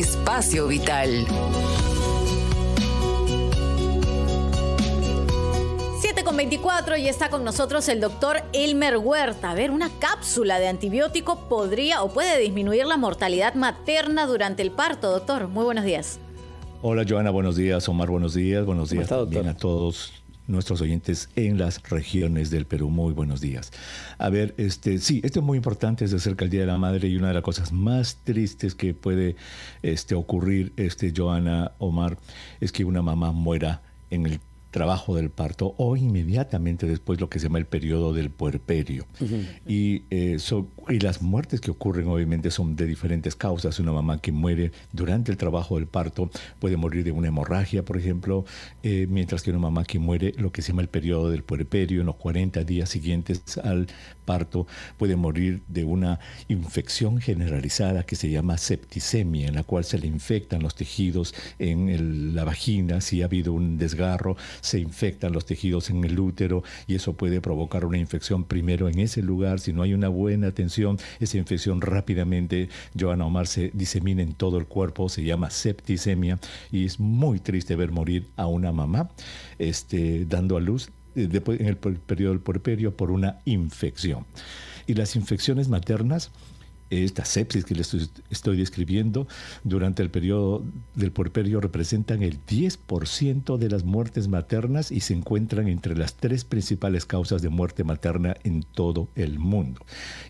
Espacio Vital. 7 con 24 y está con nosotros el doctor Elmer Huerta. A ver, una cápsula de antibiótico podría o puede disminuir la mortalidad materna durante el parto, doctor. Muy buenos días. Hola Joana, buenos días. Omar, buenos días. Buenos días está, también a todos nuestros oyentes en las regiones del Perú. Muy buenos días. A ver, este, sí, esto es muy importante, es acerca el Día de la Madre y una de las cosas más tristes que puede este, ocurrir, este, Joana Omar, es que una mamá muera en el trabajo del parto o inmediatamente después lo que se llama el periodo del puerperio. y, eh, y las muertes que ocurren obviamente son de diferentes causas. Una mamá que muere durante el trabajo del parto puede morir de una hemorragia, por ejemplo, eh, mientras que una mamá que muere lo que se llama el periodo del puerperio en los 40 días siguientes al parto puede morir de una infección generalizada que se llama septicemia, en la cual se le infectan los tejidos en la vagina si ha habido un desgarro se infectan los tejidos en el útero y eso puede provocar una infección primero en ese lugar. Si no hay una buena atención, esa infección rápidamente, Joana Omar, se disemina en todo el cuerpo, se llama septicemia y es muy triste ver morir a una mamá este, dando a luz eh, después, en el periodo del puerperio por una infección. Y las infecciones maternas esta sepsis que les estoy describiendo durante el periodo del puerperio representan el 10% de las muertes maternas y se encuentran entre las tres principales causas de muerte materna en todo el mundo.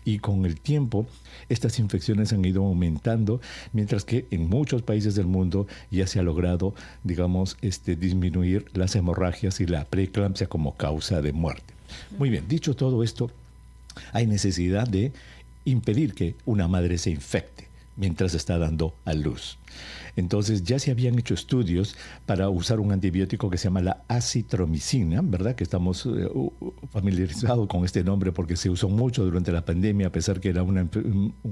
Y con el tiempo, estas infecciones han ido aumentando, mientras que en muchos países del mundo ya se ha logrado, digamos, este, disminuir las hemorragias y la preeclampsia como causa de muerte. Muy bien, dicho todo esto, hay necesidad de impedir que una madre se infecte mientras está dando a luz. Entonces ya se habían hecho estudios para usar un antibiótico que se llama la acitromicina, ¿verdad? Que estamos eh, familiarizados con este nombre porque se usó mucho durante la pandemia, a pesar que era un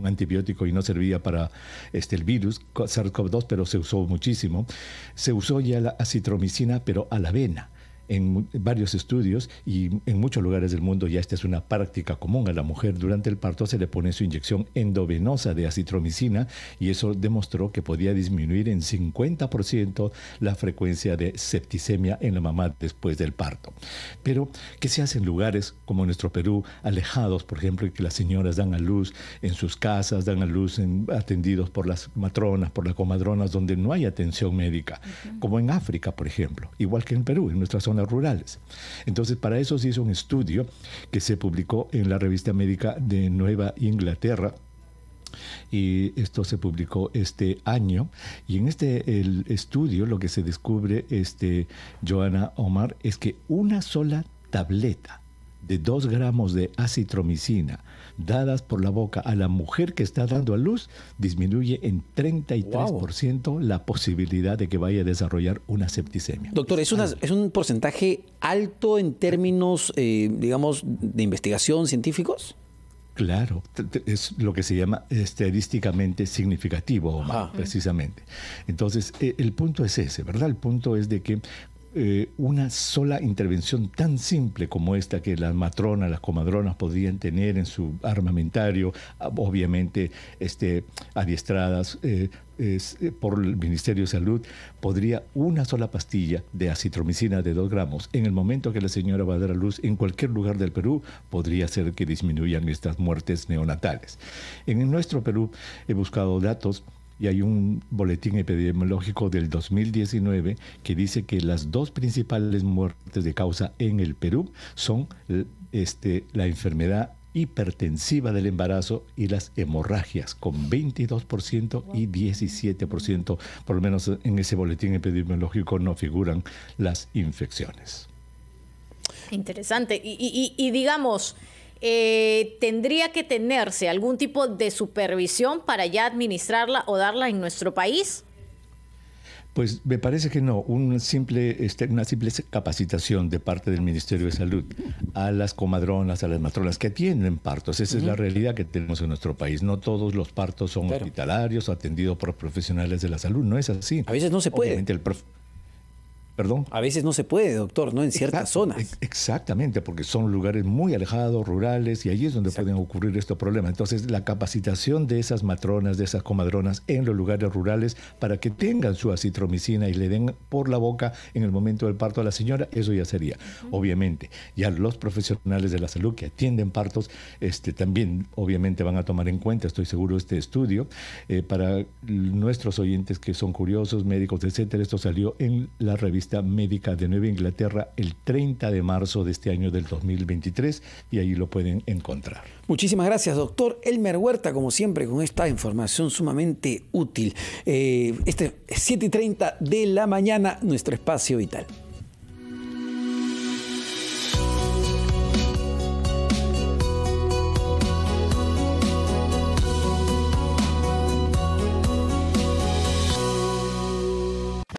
antibiótico y no servía para este, el virus SARS-CoV-2, pero se usó muchísimo. Se usó ya la acitromicina, pero a la vena en varios estudios y en muchos lugares del mundo ya esta es una práctica común. A la mujer durante el parto se le pone su inyección endovenosa de acitromicina y eso demostró que podía disminuir en 50% la frecuencia de septicemia en la mamá después del parto. Pero, ¿qué se hace en lugares como nuestro Perú, alejados, por ejemplo, que las señoras dan a luz en sus casas, dan a luz atendidos por las matronas, por las comadronas, donde no hay atención médica? Como en África, por ejemplo, igual que en Perú, en nuestra zona rurales. Entonces, para eso se hizo un estudio que se publicó en la revista médica de Nueva Inglaterra y esto se publicó este año y en este el estudio lo que se descubre este Joana Omar es que una sola tableta de 2 gramos de acitromicina dadas por la boca a la mujer que está dando a luz disminuye en 33% la posibilidad de que vaya a desarrollar una septicemia. Doctor, es, una, es un porcentaje alto en términos, eh, digamos, de investigación científicos. Claro, es lo que se llama estadísticamente significativo, precisamente. Entonces, eh, el punto es ese, ¿verdad? El punto es de que eh, una sola intervención tan simple como esta que las matronas, las comadronas podían tener en su armamentario, ah, obviamente este, adiestradas eh, eh, por el Ministerio de Salud, podría una sola pastilla de acitromicina de 2 gramos en el momento que la señora va a dar a luz en cualquier lugar del Perú, podría ser que disminuyan estas muertes neonatales. En nuestro Perú he buscado datos y hay un boletín epidemiológico del 2019 que dice que las dos principales muertes de causa en el Perú son este, la enfermedad hipertensiva del embarazo y las hemorragias, con 22% y 17%, por lo menos en ese boletín epidemiológico no figuran las infecciones. Interesante. y digamos, eh, tendría que tenerse algún tipo de supervisión para ya administrarla o darla en nuestro país? Pues me parece que no, un simple, este, una simple capacitación de parte del Ministerio de Salud a las comadronas, a las matronas que tienen partos. Esa es la realidad que tenemos en nuestro país. No todos los partos son hospitalarios hospitalarios, atendidos por profesionales de la salud. No es así. A veces no se puede. A veces no se puede, doctor, ¿no? En ciertas zonas. Exactamente, porque son lugares muy alejados, rurales, y allí es donde pueden ocurrir estos problemas. Entonces, la capacitación de esas matronas, de esas comadronas en los lugares rurales para que tengan su acitromicina y le den por la boca en el momento del parto a la señora, eso ya sería. Obviamente, ya los profesionales de la salud que atienden partos este, también, obviamente, van a tomar en cuenta, estoy seguro, este estudio. Eh, para nuestros oyentes que son curiosos, médicos, etcétera, esto salió en la revista médica de Nueva Inglaterra el 30 de marzo de este año del 2023 y ahí lo pueden encontrar. Muchísimas gracias, doctor Elmer Huerta, como siempre, con esta información sumamente útil. Eh, este 7.30 de la mañana, nuestro espacio vital.